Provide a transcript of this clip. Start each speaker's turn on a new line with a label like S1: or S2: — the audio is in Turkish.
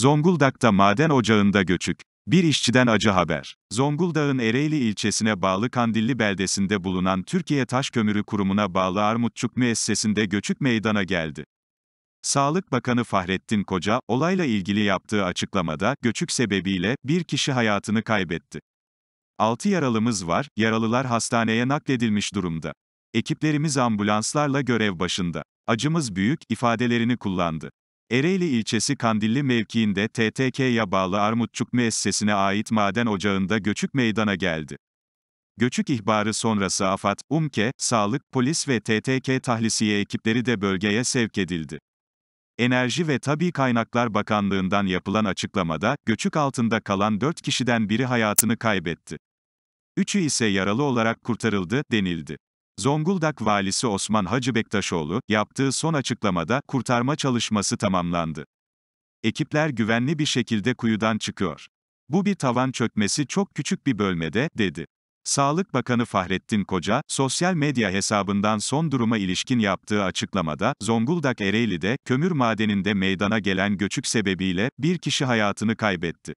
S1: Zonguldak'ta maden ocağında göçük. Bir işçiden acı haber. Zonguldak'ın Ereğli ilçesine bağlı Kandilli beldesinde bulunan Türkiye Taş Kömürü Kurumu'na bağlı Armutçuk müessesinde göçük meydana geldi. Sağlık Bakanı Fahrettin Koca, olayla ilgili yaptığı açıklamada, göçük sebebiyle bir kişi hayatını kaybetti. 6 yaralımız var, yaralılar hastaneye nakledilmiş durumda. Ekiplerimiz ambulanslarla görev başında. Acımız büyük ifadelerini kullandı. Ereğli ilçesi Kandilli mevkiinde TTK'ya bağlı Armutçuk müessesine ait maden ocağında göçük meydana geldi. Göçük ihbarı sonrası AFAD, UMKE, Sağlık, Polis ve TTK tahlisiye ekipleri de bölgeye sevk edildi. Enerji ve Tabi Kaynaklar Bakanlığı'ndan yapılan açıklamada, göçük altında kalan 4 kişiden biri hayatını kaybetti. Üçü ise yaralı olarak kurtarıldı, denildi. Zonguldak Valisi Osman Hacı Bektaşoğlu, yaptığı son açıklamada, kurtarma çalışması tamamlandı. Ekipler güvenli bir şekilde kuyudan çıkıyor. Bu bir tavan çökmesi çok küçük bir bölmede, dedi. Sağlık Bakanı Fahrettin Koca, sosyal medya hesabından son duruma ilişkin yaptığı açıklamada, Zonguldak Ereğli'de, kömür madeninde meydana gelen göçük sebebiyle, bir kişi hayatını kaybetti.